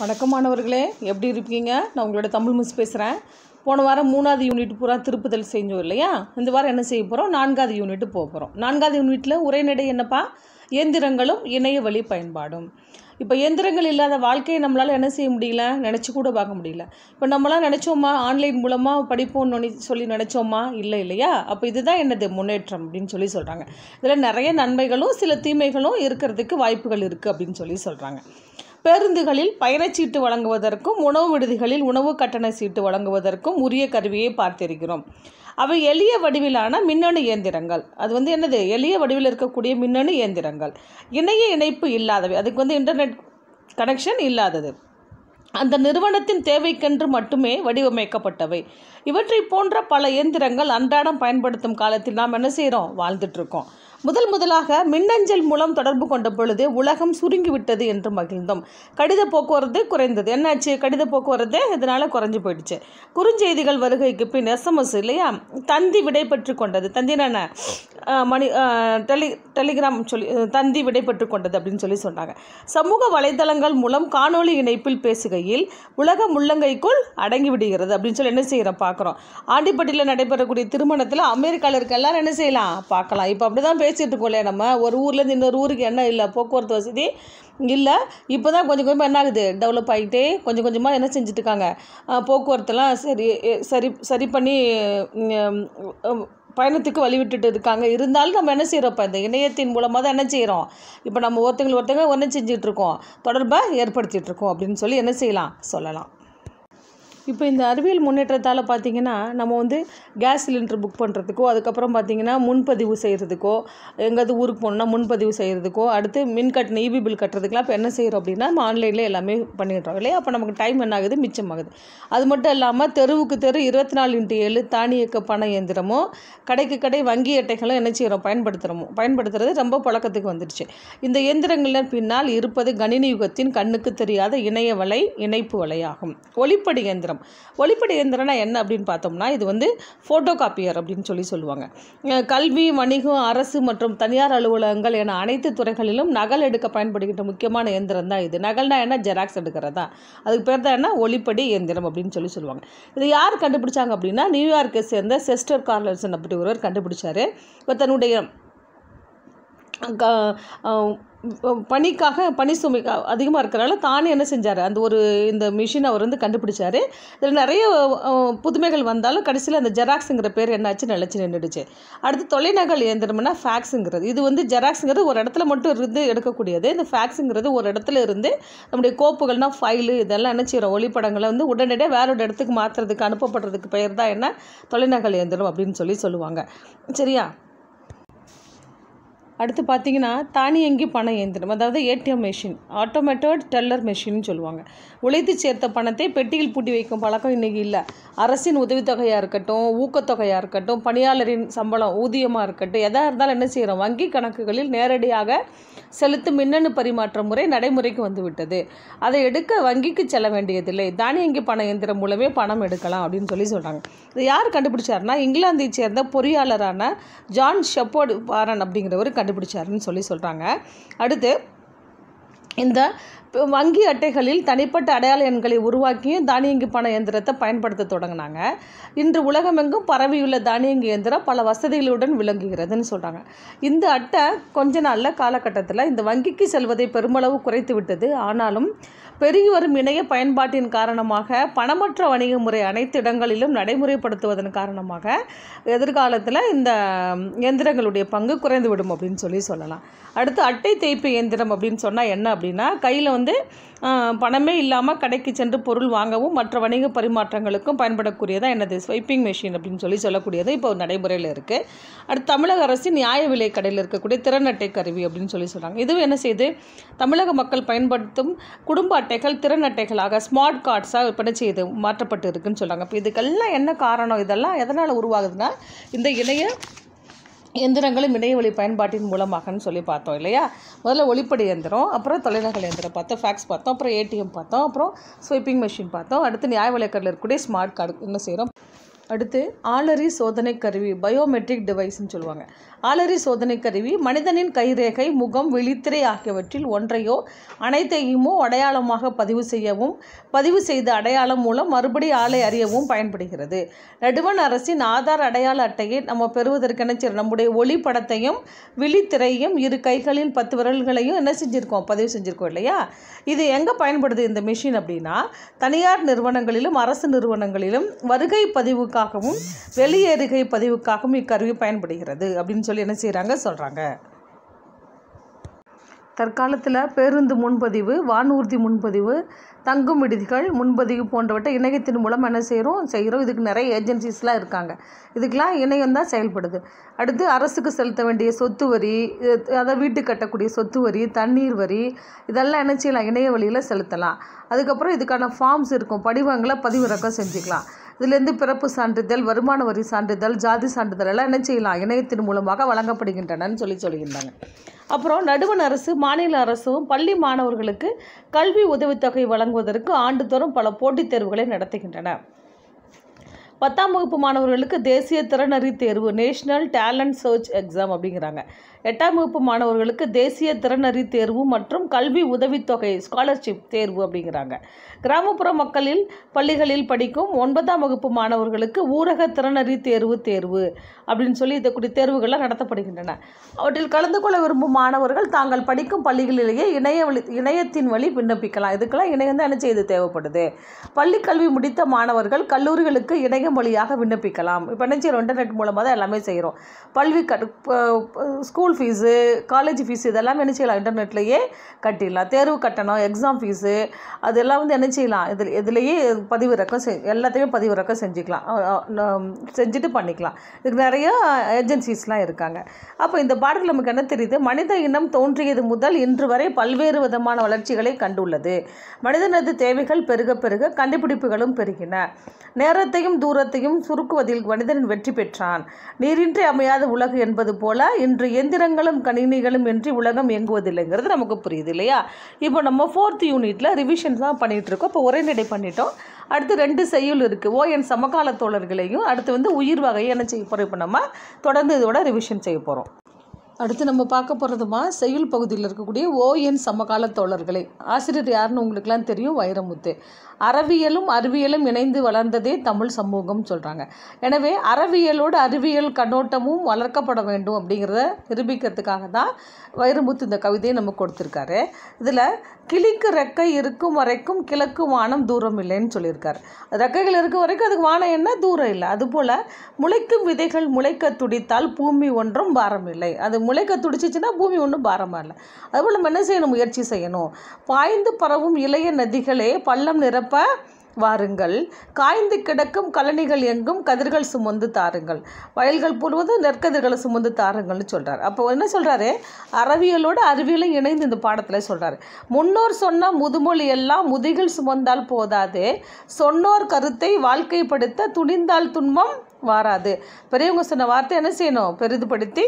வணக்கம் மாணவர்களே எப்படி இருப்பீங்க நான் உங்களோட தமிழ் மிஸ் பேசுகிறேன் போன வாரம் மூணாவது யூனிட் பூரா திருப்புதல் செஞ்சோம் இல்லையா இந்த வாரம் என்ன செய்ய போகிறோம் நான்காவது யூனிட்டு போக போகிறோம் நான்காவது யூனிட்டில் உரைநடை என்னப்பா இயந்திரங்களும் இணைய வழி பயன்பாடும் இப்போ இயந்திரங்கள் இல்லாத வாழ்க்கையை நம்மளால் என்ன செய்ய முடியல நினச்சி கூட பார்க்க முடியல இப்போ நம்மளாம் நினச்சோமா ஆன்லைன் மூலமாக படிப்போம்னு சொல்லி நினச்சோமா இல்லை இல்லையா அப்போ இதுதான் என்னது முன்னேற்றம் அப்படின்னு சொல்லி சொல்கிறாங்க இதில் நிறைய நன்மைகளும் சில தீமைகளும் இருக்கிறதுக்கு வாய்ப்புகள் இருக்குது அப்படின்னு சொல்லி சொல்கிறாங்க பேருந்துகளில் பயணச்சீட்டு வழங்குவதற்கும் உணவு விடுதிகளில் உணவு கட்டண சீட்டு வழங்குவதற்கும் உரிய கருவியை பார்த்திருக்கிறோம் அவை எளிய வடிவிலான மின்னணு இயந்திரங்கள் அது வந்து என்னது எளிய வடிவில் இருக்கக்கூடிய மின்னணு இயந்திரங்கள் இணைய இணைப்பு இல்லாதவை அதுக்கு வந்து இன்டர்நெட் கனெக்ஷன் இல்லாதது அந்த நிறுவனத்தின் தேவைக்கென்று மட்டுமே வடிவமைக்கப்பட்டவை இவற்றை போன்ற பல இயந்திரங்கள் அன்றாடம் பயன்படுத்தும் காலத்தில் நாம் என்ன செய்கிறோம் வாழ்ந்துட்டுருக்கோம் முதல் முதலாக மின்னஞ்சல் மூலம் தொடர்பு கொண்ட பொழுது உலகம் சுருங்கிவிட்டது என்று மகிழ்ந்தோம் கடித போக்குவரத்து குறைந்தது என்னாச்சு கடித போக்குவரத்து இதனால் குறைஞ்சு போயிடுச்சு குறுஞ்செய்திகள் வருகைக்கு பின் எஸ்எம்எஸ் இல்லையா தந்தி விடை பெற்று கொண்டது தந்தினா மணி டெலி டெலிகிராம் சொல்லி தந்தி விடைபெற்று கொண்டது அப்படின்னு சொல்லி சொன்னாங்க சமூக வலைதளங்கள் மூலம் காணொலி இணைப்பில் பேசுகையில் உலகம் முள்ளங்கைக்குள் அடங்கி விடுகிறது அப்படின்னு சொல்லி என்ன செய்கிறோம் பார்க்குறோம் ஆண்டிப்பட்டியில் நடைபெறக்கூடிய திருமணத்தில் அமெரிக்காவில் இருக்க எல்லாரும் என்ன செய்யலாம் பார்க்கலாம் இப்போ அப்படி தான் பேசிகிட்டு இருக்கோம் நம்ம ஒரு ஊர்லேருந்து இன்னொரு ஊருக்கு என்ன இல்லை போக்குவரத்து வசதி இல்லை இப்போ தான் கொஞ்சம் கொஞ்சமாக என்ன ஆகுது டெவலப் ஆகிட்டே கொஞ்சம் கொஞ்சமாக என்ன செஞ்சுட்டு இருக்காங்க போக்குவரத்துலாம் சரி சரி சரி பண்ணி பயணத்துக்கு வழிவிட்டுட்டு இருக்காங்க இருந்தாலும் நம்ம என்ன செய்கிறோம் இப்போ இந்த இணையத்தின் மூலமாக தான் என்ன செய்கிறோம் இப்போ நம்ம ஒருத்தங்களை ஒருத்தங்க ஒன்று செஞ்சிட்ருக்கோம் தொடர்பை ஏற்படுத்திகிட்ருக்கோம் அப்படின்னு சொல்லி என்ன செய்யலாம் சொல்லலாம் இப்போ இந்த அறிவியல் முன்னேற்றத்தால் பார்த்திங்கன்னா நம்ம வந்து கேஸ் சிலிண்டர் புக் பண்ணுறதுக்கோ அதுக்கப்புறம் பார்த்திங்கன்னா முன்பதிவு செய்கிறதுக்கோ எங்கேயாவது ஊருக்கு போகணுன்னா முன்பதிவு செய்கிறதுக்கோ அடுத்து மின் கட்டணம் இபி e பில் கட்டுறதுக்கெலாம் இப்போ என்ன செய்கிறோம் அப்படின்னா நம்ம ஆன்லைனில் எல்லாமே பண்ணிடுறோம் இல்லையா அப்போ நமக்கு டைம் என்ன ஆகுது மிச்சமாகுது அது மட்டும் இல்லாமல் தெருவுக்கு தெரு இருபத்தி நாலு இன்ட்டு ஏழு தானியக்க பண இயந்திரமும் கடைக்கு கடை வங்கி அட்டைகளும் என்ன செய்கிறோம் பயன்படுத்துகிறோமோ பயன்படுத்துறது ரொம்ப பழக்கத்துக்கு வந்துடுச்சு இந்த இயந்திரங்களின் பின்னால் இருப்பது கணினி யுகத்தின் கண்ணுக்கு தெரியாத இணைய வலை இணைப்பு வலையாகும் ஒளிப்படி இயந்திரம் வரும் ஒளிப்பட இயந்திரம்னா என்ன அப்படின்னு பார்த்தோம்னா இது வந்து ஃபோட்டோ காப்பியர் அப்படின்னு சொல்லி சொல்லுவாங்க கல்வி வணிகம் அரசு மற்றும் தனியார் அலுவலகங்கள் என அனைத்து துறைகளிலும் நகல் எடுக்க பயன்படுகின்ற முக்கியமான இயந்திரம் தான் இது நகல்னா என்ன ஜெராக்ஸ் எடுக்கிறதா அதுக்கு பேர் தான் என்ன ஒளிப்படி இயந்திரம் அப்படின்னு சொல்லி சொல்லுவாங்க இது யார் கண்டுபிடிச்சாங்க அப்படின்னா நியூயார்க்கை சேர்ந்த செஸ்டர் கார்லர்சன் அப்படி ஒருவர் கண்டுபிடிச்சார் தன்னுடைய பனிக்காக பனி சுமை அதிகமாக இருக்கிறனால தானே என்ன செஞ்சார் அந்த ஒரு இந்த மிஷின் அவர் வந்து கண்டுபிடிச்சார் இதில் நிறைய புதுமைகள் வந்தாலும் கடைசியில் அந்த ஜெராக்ஸுங்கிற பேர் என்னாச்சு நிலச்சி நின்றுடுச்சு அடுத்து தொலைநகல் இயந்திரம்னா ஃபேக்ஸுங்கிறது இது வந்து ஜெராக்ஸுங்கிறது ஒரு இடத்துல மட்டும் இருந்து எடுக்கக்கூடியது இந்த ஃபேக்ஸுங்கிறது ஒரு இடத்துல இருந்து நம்முடைய கோப்புகள்னால் ஃபைலு இதெல்லாம் என்ன செய்கிறோம் ஒளிப்படங்களை வந்து உடனடியாக வேற ஒரு இடத்துக்கு மாற்றுறதுக்கு அனுப்பப்படுறதுக்கு பெயர் தான் என்ன தொலைநகல் இயந்திரம் அப்படின்னு சொல்லி சொல்லுவாங்க சரியா அடுத்து பார்த்தீங்கன்னா தானியங்கி பணம் இயந்திரம் அதாவது ஏடிஎம் மெஷின் ஆட்டோமேட்டட் டெல்லர் மிஷின்னு சொல்லுவாங்க உழைத்து சேர்த்த பணத்தை பெட்டியில் பூட்டி வைக்கும் பழக்கம் இன்றைக்கி இல்லை அரசின் உதவித்தொகையாக இருக்கட்டும் ஊக்கத்தொகையாக இருக்கட்டும் பணியாளரின் சம்பளம் ஊதியமாக இருக்கட்டும் எதாக இருந்தாலும் என்ன செய்கிறோம் வங்கி கணக்குகளில் நேரடியாக செலுத்தும் மின்னணு பரிமாற்ற முறை நடைமுறைக்கு வந்துவிட்டது அதை எடுக்க வங்கிக்கு செல்ல வேண்டியதில்லை தானியங்கி பண இயந்திரம் மூலமே பணம் எடுக்கலாம் அப்படின்னு சொல்லி சொல்கிறாங்க இது யார் கண்டுபிடிச்சாருன்னா இங்கிலாந்தை சேர்ந்த பொறியாளரான ஜான் ஷெப்போர்டு வாரன் அப்படிங்கிறவர் கண்டுபிடிச்சாருன்னு சொல்லி சொல்கிறாங்க அடுத்து இந்த வங்கி அட்டைகளில் தனிப்பட்ட அடையாள எண்களை உருவாக்கியும் தானியங்கி பண இயந்திரத்தை பயன்படுத்த தொடங்கினாங்க இன்று உலகமெங்கும் பரவியுள்ள தானியங்கி இயந்திரம் பல வசதிகளுடன் விளங்குகிறதுன்னு சொல்கிறாங்க இந்த அட்டை கொஞ்ச நாளில் காலகட்டத்தில் இந்த வங்கிக்கு செல்வதை பெருமளவு குறைத்து விட்டது ஆனாலும் பெருகி வரும் இணைய பயன்பாட்டின் காரணமாக பணமற்ற வணிக முறை அனைத்து இடங்களிலும் நடைமுறைப்படுத்துவதன் காரணமாக எதிர்காலத்தில் இந்த இயந்திரங்களுடைய பங்கு குறைந்து விடும் அப்படின்னு சொல்லி சொல்லலாம் அடுத்து அட்டை தேய்ப்பு இயந்திரம் அப்படின்னு சொன்னால் என்ன அப்படின்னா கையில் வந்து பணமே இல்லாமல் கடைக்கு சென்று பொருள் வாங்கவும் மற்ற வணிக பரிமாற்றங்களுக்கும் பயன்படக்கூடியதான் என்னது ஸ்வைப்பிங் மிஷின் அப்படின்னு சொல்லி சொல்லக்கூடியது இப்போ நடைமுறையில் இருக்குது அடுத்து தமிழக அரசின் நியாய விலை கடையில் இருக்கக்கூடிய திறன் அட்டை கருவி அப்படின்னு சொல்லி சொல்கிறாங்க இதுவும் என்ன செய்யுது தமிழக மக்கள் பயன்படுத்தும் குடும்ப அட்டைகள் திறன் அட்டைகளாக ஸ்மார்ட் கார்ட்ஸாக விற்பனை செய்து மாற்றப்பட்டு இருக்குன்னு சொல்கிறாங்க இப்போ இதுக்கெல்லாம் என்ன காரணம் இதெல்லாம் எதனால் உருவாகுதுன்னா இந்த இணைய எந்திரங்களும் இணைய ஒளி பயன்பாட்டின் மூலமாகன்னு சொல்லி பார்த்தோம் இல்லையா முதல்ல ஒளிப்படை எந்திரம் அப்புறம் தொலைநகல் எந்திரம் பார்த்தோம் ஃபேக்ஸ் பார்த்தோம் அப்புறம் ஏடிஎம் பார்த்தோம் அப்புறம் ஸ்வீப்பிங் மிஷின் பார்த்தோம் அடுத்து நியாய விலைக்கரில் இருக்கக்கூடிய ஸ்மார்ட் கார்டு என்ன செய்கிறோம் அடுத்து ஆலரி சோதனை கருவி பயோமெட்ரிக் டிவைஸ்ன்னு சொல்லுவாங்க ஆலரி சோதனை கருவி மனிதனின் கைரேகை முகம் விழித்திரை ஆகியவற்றில் ஒன்றையோ அனைத்தையுமோ அடையாளமாக பதிவு செய்யவும் பதிவு செய்த அடையாளம் மூலம் மறுபடி ஆளை அறியவும் பயன்படுகிறது நடுவன் அரசின் ஆதார் அடையாள அட்டையை நம்ம பெறுவதற்கென நம்முடைய ஒளிப்படத்தையும் விழித்திரையும் இரு கைகளின் பத்து விரல்களையும் என்ன செஞ்சுருக்கோம் பதிவு செஞ்சுருக்கோம் இல்லையா இது எங்கே பயன்படுது இந்த மிஷின் அப்படின்னா தனியார் நிறுவனங்களிலும் அரசு நிறுவனங்களிலும் வருகை பதிவுக்காகவும் வெளியேறுகை பதிவுக்காகவும் இக்கருவி பயன்படுகிறது அப்படின்னு சொல்லி என்ன செய்கிறாங்க சொல்கிறாங்க தற்காலத்தில் பேருந்து முன்பதிவு வானூர்தி முன்பதிவு தங்கும் விடுதிகள் முன்பதிவு போன்றவற்றை இணையத்தின் மூலம் என்ன செய்கிறோம் செய்கிறோம் இதுக்கு நிறைய ஏஜென்சிஸ்லாம் இருக்காங்க இதுக்கெலாம் இணையம் தான் செயல்படுது அடுத்து அரசுக்கு செலுத்த வேண்டிய சொத்து வரி அதாவது வீட்டு கட்டக்கூடிய சொத்து வரி தண்ணீர் வரி இதெல்லாம் என்ன செய்யலாம் இணைய வழியில் செலுத்தலாம் அதுக்கப்புறம் இதுக்கான ஃபார்ம்ஸ் இருக்கும் படிவங்களை பதிவிறக்கம் செஞ்சுக்கலாம் இதுலேருந்து பிறப்பு சான்றிதழ் வருமான வரி சான்றிதழ் ஜாதி சான்றிதழ் எல்லாம் என்ன செய்யலாம் இணையத்தின் மூலமாக வழங்கப்படுகின்றனன்னு சொல்லி சொல்லியிருந்தாங்க அப்புறம் நடுவண் அரசு மாநில அரசும் பள்ளி மாணவர்களுக்கு கல்வி உதவித்தொகை வழங்க வழங்குவதற்கு ஆண்டுதோறும் பல போட்டித் தேர்வுகளை நடத்துகின்றன பத்தாம் வகுப்பு மாணவர்களுக்கு தேசிய திறனறி தேர்வு நேஷ்னல் டேலண்ட் சர்ச் எக்ஸாம் அப்படிங்கிறாங்க எட்டாம் வகுப்பு மாணவர்களுக்கு தேசிய திறனறி தேர்வு மற்றும் கல்வி உதவித்தொகை ஸ்காலர்ஷிப் தேர்வு அப்படிங்கிறாங்க கிராமப்புற மக்களில் பள்ளிகளில் படிக்கும் ஒன்பதாம் வகுப்பு மாணவர்களுக்கு ஊரக திறனறி தேர்வு தேர்வு அப்படின்னு சொல்லி இதற்குரிய தேர்வுகள்லாம் நடத்தப்படுகின்றன அவற்றில் கலந்து கொள்ள விரும்பும் மாணவர்கள் தாங்கள் படிக்கும் பள்ளிகளிலேயே இணைய வழி இணையத்தின் வழி விண்ணப்பிக்கலாம் இதுக்கெல்லாம் இணையம் தான் என்ன செய்து தேவைப்படுது பள்ளி கல்வி முடித்த மாணவர்கள் கல்லூரிகளுக்கு இணையம் வழியாக விண்ணப்பிக்கலாம் இப்போ என்ன செய்யறோம் இன்டர்நெட் மூலமாக தான் எல்லாமே செய்கிறோம் பல்வி க school school fees college fees இதெல்லாம் என்ன செய்யலாம் இன்டர்நெட்லேயே கட்டிடலாம் தேர்வு கட்டணம் எக்ஸாம் ஃபீஸு அதெல்லாம் வந்து என்ன செய்யலாம் இதில் இதுலேயே பதிவிறக்கம் செ எல்லாத்தையுமே பதிவிறக்கம் செஞ்சுக்கலாம் செஞ்சுட்டு பண்ணிக்கலாம் இதுக்கு நிறைய ஏஜென்சிஸ்லாம் இருக்காங்க அப்போ இந்த பாடத்தில் நமக்கு என்ன தெரியுது மனித இனம் தோன்றியது முதல் இன்று வரை பல்வேறு விதமான வளர்ச்சிகளை கண்டுள்ளது மனிதனது தேவைகள் பெருக பெருக கண்டுபிடிப்புகளும் பெருகின நேரத்தையும் தூரத்தையும் சுருக்குவதில் மனிதன் வெற்றி பெற்றான் நீரின்றி அமையாத உலகு என்பது போல இன்று எந்திர எந்திரங்களும் கணினிகளும் இன்றி உலகம் இயங்குவதில்லைங்கிறது நமக்கு புரியுது இல்லையா இப்போ நம்ம ஃபோர்த் யூனிட்டில் ரிவிஷன் தான் பண்ணிகிட்ருக்கோம் இப்போ உரைநடை பண்ணிட்டோம் அடுத்து ரெண்டு செய்யுள் இருக்குது ஓ என் சமகால தோழர்களையும் அடுத்து வந்து உயிர் வகையை என்ன செய்ய போகிறோம் இப்போ நம்ம தொடர்ந்து இதோட ரிவிஷன் செய்ய போகிறோம் அடுத்து நம்ம பார்க்க போகிறதுமா செயல் பகுதியில் இருக்கக்கூடிய ஓஎன் சமகால தோழர்களே ஆசிரியர் யாருன்னு உங்களுக்குலாம் தெரியும் வைரமுத்து அறவியலும் அறிவியலும் இணைந்து வளர்ந்ததே தமிழ் சமூகம் சொல்கிறாங்க எனவே அறவியலோடு அறிவியல் கண்ணோட்டமும் வளர்க்கப்பட வேண்டும் அப்படிங்கிறத நிரூபிக்கிறதுக்காக தான் வைரமுத்து இந்த கவிதையை நம்ம கொடுத்துருக்காரு இதில் கிளிக்கு ரெக்கை இருக்கும் வரைக்கும் கிழக்கு வானம் தூரம் இல்லைன்னு சொல்லியிருக்கார் ரெக்கைகள் இருக்கும் வரைக்கும் அதுக்கு வானம் என்ன தூரம் இல்லை அதுபோல் முளைக்கும் விதைகள் முளைக்க துடித்தால் பூமி ஒன்றும் பாரம் இல்லை அது முளைக்க துடிச்சிச்சுன்னா பூமி ஒன்றும் பாரமாக இல்லை அதுபோல் நம்ம என்ன செய்யணும் முயற்சி செய்யணும் பாய்ந்து பரவும் இளைய நதிகளே பள்ளம் நிரப்ப வாருங்கள் காய்ந்து கிடக்கும் கலனிகள் எங்கும் கதிர்கள் சுமந்து தாருங்கள் வயல்கள் பூர்வதும் நெற்கதிர்களை சுமந்து தாருங்கள்னு சொல்கிறார் அப்போ என்ன சொல்கிறாரு அறவியலோடு அறிவியலும் இணைந்து இந்த பாடத்தில் சொல்கிறார் முன்னோர் சொன்ன முதுமொழி எல்லாம் முதுகில் சுமந்தால் போதாது சொன்னோர் கருத்தை வாழ்க்கைப்படுத்த துணிந்தால் துன்பம் வாராது பெரியவங்க சொன்ன வார்த்தை என்ன செய்யணும் பெரிதுபடுத்தி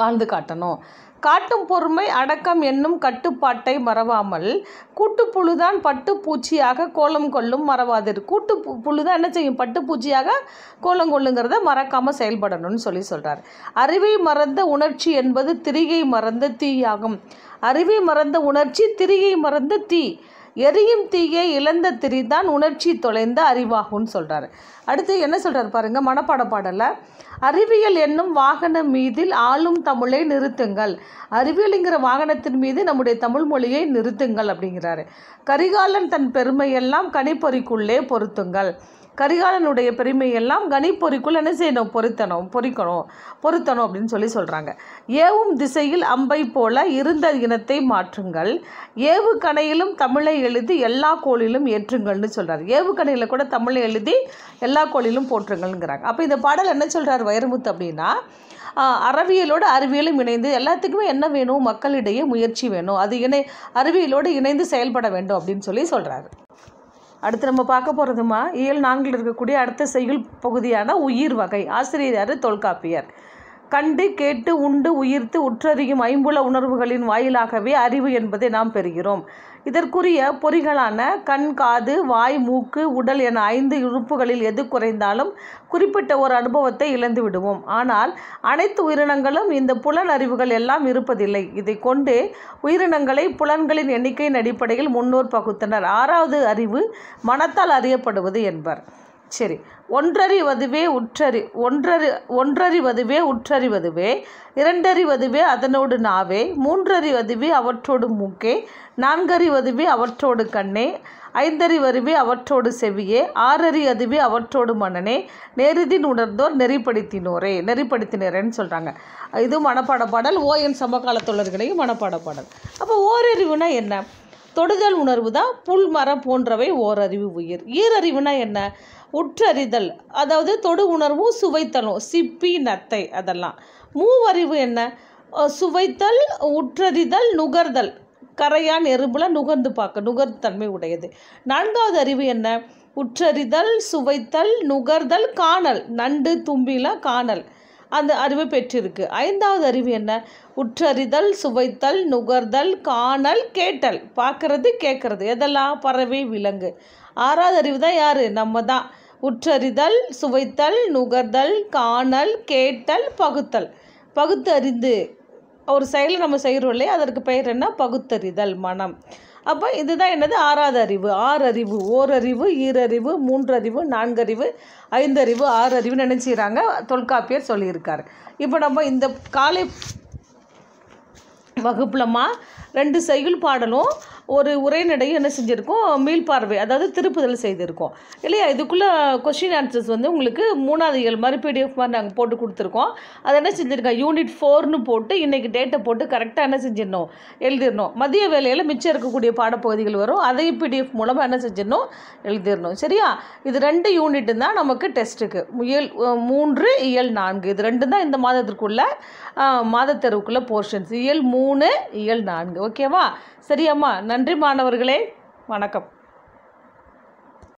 வாழ்ந்து காட்டணும் காட்டும் பொறுமை அடக்கம் என்னும் கட்டுப்பாட்டை மறவாமல் கூட்டுப்புழுதான் பட்டுப்பூச்சியாக கோலம் கொள்ளும் மறவாதிரு கூட்டு புழுதான் என்ன செய்யும் பட்டுப்பூச்சியாக கோலம் கொள்ளுங்கிறத மறக்காமல் செயல்படணும்னு சொல்லி சொல்கிறார் அறிவை மறந்த உணர்ச்சி என்பது திரிகை மறந்த தீயாகும் அறிவை மறந்த உணர்ச்சி திரிகை மறந்த தீ எரியும் தீயை இழந்த திரி தான் உணர்ச்சி தொலைந்த அறிவாகும்னு சொல்கிறார் அடுத்து என்ன சொல்கிறார் பாருங்கள் மனப்பாட பாடலை அறிவியல் என்னும் வாகனம் மீதில் ஆளும் தமிழை நிறுத்துங்கள் அறிவியலுங்கிற வாகனத்தின் மீது நம்முடைய தமிழ் மொழியை நிறுத்துங்கள் அப்படிங்கிறாரு கரிகாலன் தன் பெருமையெல்லாம் கனிப்பொறிக்குள்ளே பொருத்துங்கள் கரிகாலனுடைய பெருமையெல்லாம் கனிப்பொறிக்குள் என்ன செய்யணும் பொருத்தணும் பொறிக்கணும் பொருத்தணும் அப்படின்னு சொல்லி சொல்கிறாங்க ஏவும் திசையில் அம்பை போல இருந்த இனத்தை மாற்றுங்கள் ஏவு கணையிலும் தமிழை எழுதி எல்லா கோளிலும் ஏற்றுங்கள்னு சொல்கிறார் ஏவு கணையில் கூட தமிழை எழுதி எல்லா கோளிலும் போற்றுங்கள்ங்கிறாங்க அப்போ இந்த பாடல் என்ன சொல்கிறார் வைரமுத்து அப்படின்னா அறிவியலோடு அறிவியலும் இணைந்து எல்லாத்துக்குமே என்ன வேணும் மக்களிடையே முயற்சி வேணும் அது இணை அறிவியலோடு இணைந்து செயல்பட வேண்டும் அப்படின்னு சொல்லி சொல்கிறாரு அடுத்து நம்ம பார்க்க போகிறதுமா இயல் நான்கில் இருக்கக்கூடிய அடுத்த செயல் பகுதியான உயிர் வகை ஆசிரியர் தொல்காப்பியர் கண்டு கேட்டு உண்டு உயிர்த்து உற்றறியும் ஐம்புல உணர்வுகளின் வாயிலாகவே அறிவு என்பதை நாம் பெறுகிறோம் இதற்குரிய பொறிகளான கண் காது வாய் மூக்கு உடல் என ஐந்து உறுப்புகளில் எது குறைந்தாலும் குறிப்பிட்ட ஒரு அனுபவத்தை இழந்து விடுவோம் ஆனால் அனைத்து உயிரினங்களும் இந்த புலன் அறிவுகள் எல்லாம் இருப்பதில்லை இதை கொண்டு உயிரினங்களை புலன்களின் எண்ணிக்கையின் அடிப்படையில் முன்னோர் பகுத்தனர் ஆறாவது அறிவு மனத்தால் அறியப்படுவது என்பர் சரி ஒன்றறிவதுவே உற்றறி ஒன்றறி ஒன்றறிவதுவே உற்றறிவதுவே இரண்டறிவதுவே அதனோடு நாவே மூன்றறிவதுவே அவற்றோடு மூக்கே நான்கறிவதுவே அவற்றோடு கண்ணே ஐந்தறிவதுவே அவற்றோடு செவியே ஆறறி அதுவே அவற்றோடு மன்னனே நெருதி உணர்ந்தோர் நெறிப்படுத்தினோரே நெறிப்படுத்தினரேன்னு சொல்கிறாங்க இது மனப்பாட பாடல் ஓஎன் சமகால தோழர்களையும் மனப்பாட பாடல் அப்போ ஓரறிவுனா என்ன தொடுதல் உணர்வு தான் புல் மரம் போன்றவை ஓரறிவு உயிர் ஈரறிவுனா என்ன உற்றறிதல் அதாவது தொடு உணர்வும் சுவைத்தலும் சிப்பி நத்தை அதெல்லாம் மூவறிவு என்ன சுவைத்தல் உற்றறிதல் நுகர்தல் கரையான் எறும்புல நுகர்ந்து பார்க்க தன்மை உடையது நான்காவது அறிவு என்ன உற்றறிதல் சுவைத்தல் நுகர்தல் காணல் நண்டு தும்பிலாம் காணல் அந்த அறிவு பெற்றிருக்கு ஐந்தாவது அறிவு என்ன உற்றறிதல் சுவைத்தல் நுகர்தல் காணல் கேட்டல் பார்க்கறது கேட்கறது எதெல்லாம் பறவை விலங்கு ஆறாவது அறிவு தான் யார் நம்ம தான் உற்றறிதல் சுவைத்தல் நுகர்தல் காணல் கேட்டல் பகுத்தல் பகுத்தறிந்து ஒரு செயலை நம்ம செய்கிறோம் இல்லையா அதற்கு பெயர் என்ன பகுத்தறிதல் மனம் அப்போ இதுதான் என்னது ஆறாவது அறிவு ஆறறிவு ஓரறிவு ஈரறிவு மூன்றறிவு நான்கறிவு ஐந்தறிவு ஆறறிவு நினச்சிக்கிறாங்க தொல்காப்பியர் சொல்லியிருக்காரு இப்போ நம்ம இந்த காலை வகுப்புலம்மா ரெண்டு செய்யுள் பாடலும் ஒரு உரைநடையும் என்ன செஞ்சுருக்கோம் மீள்பார்வை அதாவது திருப்புதல் செய்திருக்கோம் இல்லையா இதுக்குள்ளே கொஷின் ஆன்சர்ஸ் வந்து உங்களுக்கு மூணாவது இயல் மாதிரி பிடிஎஃப் மாதிரி நாங்கள் போட்டு கொடுத்துருக்கோம் அதை என்ன செஞ்சுருக்கோம் யூனிட் ஃபோர்னு போட்டு இன்றைக்கி டேட்டை போட்டு கரெக்டாக என்ன செஞ்சிடணும் எழுதிடணும் மதிய வேலையில் மிச்சம் இருக்கக்கூடிய பாடப்பகுதிகள் வரும் அதையும் பிடிஎஃப் மூலமாக என்ன செஞ்சிடணும் எழுதிடணும் சரியா இது ரெண்டு யூனிட்டு தான் நமக்கு டெஸ்ட்டுக்கு இயல் மூன்று இயல் நான்கு இது ரெண்டு தான் இந்த மாதத்திற்குள்ளே மாதத்தெருவுக்குள்ளே போர்ஷன்ஸ் இயல் மூணு மூணு இயல் நான்கு ஓகேவா சரியாம்மா நன்றி மாணவர்களே வணக்கம்